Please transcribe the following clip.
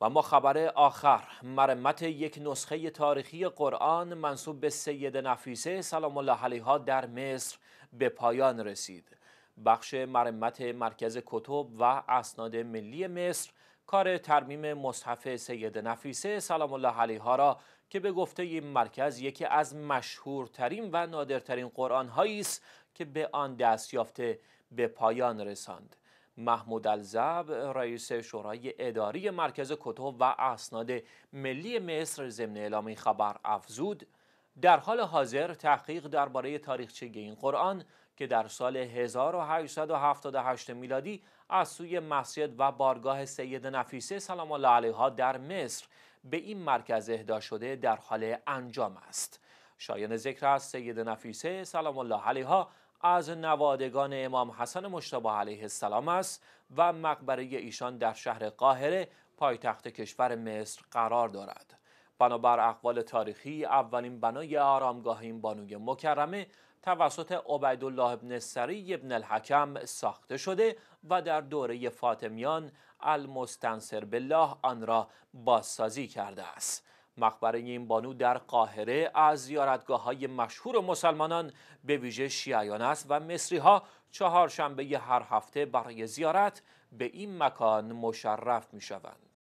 و ما خبر آخر مرمت یک نسخه تاریخی قرآن منصوب به سید نفیسه سلام الله علیها در مصر به پایان رسید بخش مرمت مرکز کتب و اسناد ملی مصر کار ترمیم مصحف سید نفیسه سلام الله علیها را که به گفته این مرکز یکی از مشهورترین و نادرترین قرآن است که به آن دست یافته به پایان رساند محمود الزب رئیس شورای اداری مرکز کتب و اسناد ملی مصر ضمن اعلام این خبر افزود در حال حاضر تحقیق درباره تاریخچه این قرآن که در سال 1878 میلادی از سوی مسجد و بارگاه سید نفیسه سلام الله علیها در مصر به این مرکز اهدا شده در حال انجام است. شایان ذکر است سید نفیسه سلام الله علیها از نوادگان امام حسن مشتبه علیه السلام است و مقبره ایشان در شهر قاهره پایتخت کشور مصر قرار دارد بنابر اقوال تاریخی اولین بنای آرامگاه این بانوی مکرمه توسط عبیدالله ابن سری ابن الحکم ساخته شده و در دوره فاطمیان المستنصر بالله آن را بازسازی کرده است مقبره این بانو در قاهره از زیارتگاه های مشهور مسلمانان به ویژه شیعیان است و مصری ها چهار شنبه هر هفته برای زیارت به این مکان مشرف می شوند.